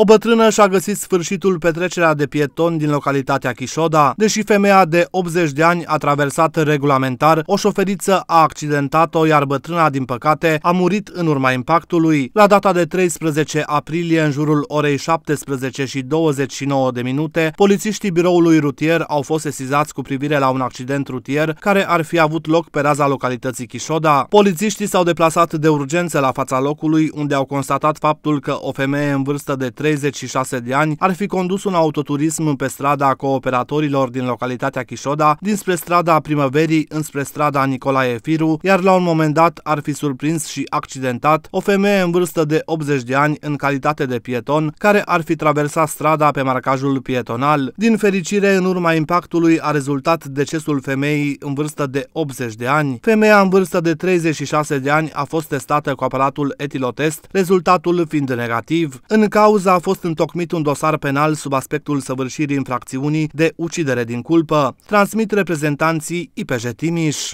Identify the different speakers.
Speaker 1: O bătrână și-a găsit sfârșitul petrecerea de pieton din localitatea Chișoda, deși femeia de 80 de ani a traversat regulamentar, o șoferiță a accidentat-o, iar bătrâna, din păcate, a murit în urma impactului. La data de 13 aprilie, în jurul orei 17 și 29 de minute, polițiștii biroului rutier au fost sesizați cu privire la un accident rutier care ar fi avut loc pe raza localității Chișoda. Polițiștii s-au deplasat de urgență la fața locului, unde au constatat faptul că o femeie în vârstă de 3 36 de ani, ar fi condus un autoturism pe strada cooperatorilor din localitatea Chișoda, dinspre strada Primăverii înspre strada Nicolae Firu, iar la un moment dat ar fi surprins și accidentat o femeie în vârstă de 80 de ani în calitate de pieton, care ar fi traversat strada pe marcajul pietonal. Din fericire, în urma impactului a rezultat decesul femeii în vârstă de 80 de ani. Femeia în vârstă de 36 de ani a fost testată cu aparatul etilotest, rezultatul fiind negativ. În cauza fost întocmit un dosar penal sub aspectul săvârșirii infracțiunii de ucidere din culpă, transmit reprezentanții IPJ Timiș.